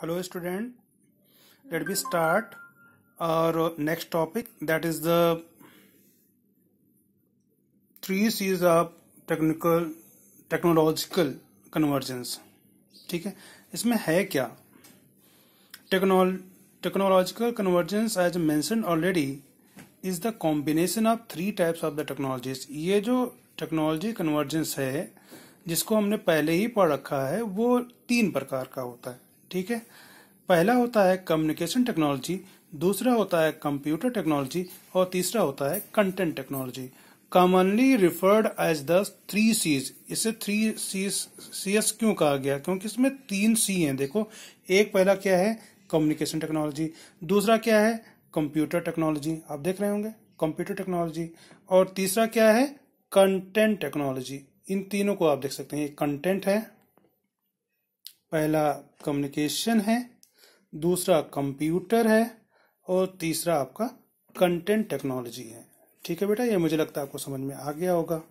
hello student let be start और next topic that is the three Cs of technical technological convergence ठीक है इसमें है क्या technol technological convergence as mentioned already is the combination of three types of the technologies ये जो technology convergence है जिसको हमने पहले ही पढ़ रखा है वो तीन प्रकार का होता है ठीक है पहला होता है कम्युनिकेशन टेक्नोलॉजी दूसरा होता है कंप्यूटर टेक्नोलॉजी और तीसरा होता है content technology commonly referred as the three Cs इसे थ्री सीज सी एस क्यों कहा गया क्योंकि इसमें तीन सी हैं देखो एक पहला क्या है कम्युनिकेशन टेक्नोलॉजी दूसरा क्या है कंप्यूटर टेक्नोलॉजी आप देख रहे होंगे कंप्यूटर टेक्नोलॉजी और तीसरा क्या है कंटेंट टेक्नोलॉजी इन तीनों को आप देख सकते हैं कंटेंट है पहला कम्युनिकेशन है दूसरा कंप्यूटर है और तीसरा आपका कंटेंट टेक्नोलॉजी है ठीक है बेटा ये मुझे लगता है आपको समझ में आ गया होगा